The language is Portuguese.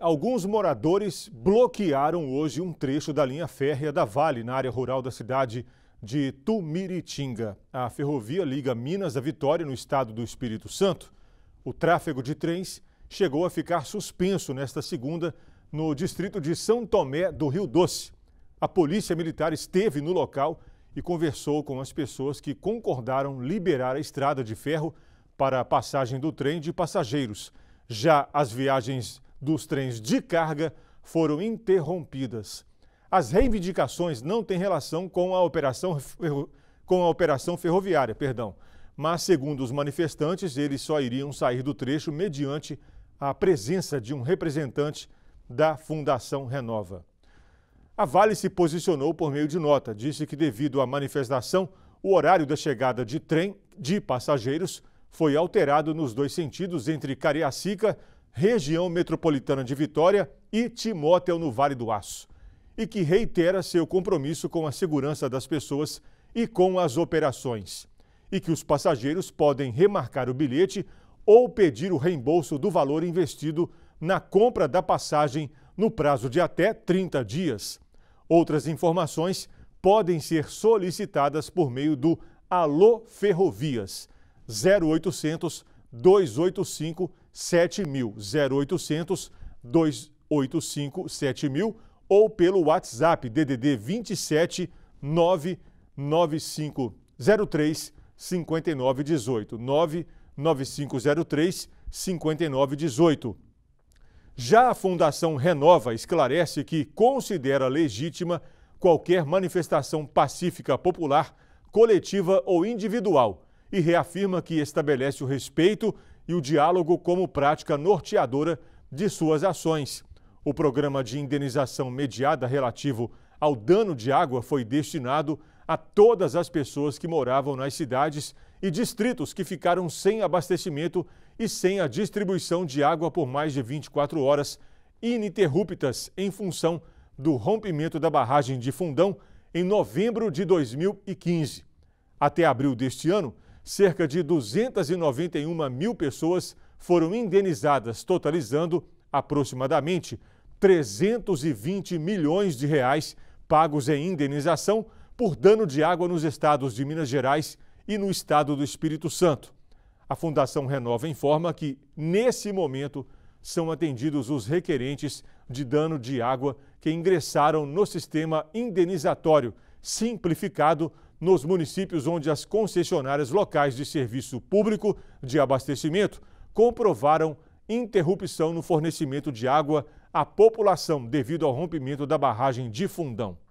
alguns moradores bloquearam hoje um trecho da linha férrea da Vale, na área rural da cidade de Tumiritinga. A ferrovia liga Minas da Vitória, no estado do Espírito Santo. O tráfego de trens chegou a ficar suspenso nesta segunda no distrito de São Tomé do Rio Doce. A polícia militar esteve no local e conversou com as pessoas que concordaram liberar a estrada de ferro para a passagem do trem de passageiros. Já as viagens dos trens de carga foram interrompidas. As reivindicações não têm relação com a operação, com a operação ferroviária, perdão, mas, segundo os manifestantes, eles só iriam sair do trecho mediante a presença de um representante da Fundação Renova. A Vale se posicionou por meio de nota, disse que devido à manifestação, o horário da chegada de trem de passageiros foi alterado nos dois sentidos entre Cariacica região metropolitana de Vitória e Timóteo, no Vale do Aço, e que reitera seu compromisso com a segurança das pessoas e com as operações, e que os passageiros podem remarcar o bilhete ou pedir o reembolso do valor investido na compra da passagem no prazo de até 30 dias. Outras informações podem ser solicitadas por meio do Alô Ferrovias 0800 285 7000, 0800 285 7000 ou pelo WhatsApp DDD 27 99503 5918, 99503 5918. Já a Fundação Renova esclarece que considera legítima qualquer manifestação pacífica popular, coletiva ou individual e reafirma que estabelece o respeito e o diálogo como prática norteadora de suas ações. O programa de indenização mediada relativo ao dano de água foi destinado a todas as pessoas que moravam nas cidades e distritos que ficaram sem abastecimento e sem a distribuição de água por mais de 24 horas ininterruptas em função do rompimento da barragem de Fundão em novembro de 2015. Até abril deste ano, cerca de 291 mil pessoas foram indenizadas, totalizando aproximadamente 320 milhões de reais pagos em indenização por dano de água nos estados de Minas Gerais e no estado do Espírito Santo. A Fundação Renova informa que, nesse momento, são atendidos os requerentes de dano de água que ingressaram no sistema indenizatório simplificado nos municípios onde as concessionárias locais de serviço público de abastecimento comprovaram interrupção no fornecimento de água à população devido ao rompimento da barragem de Fundão.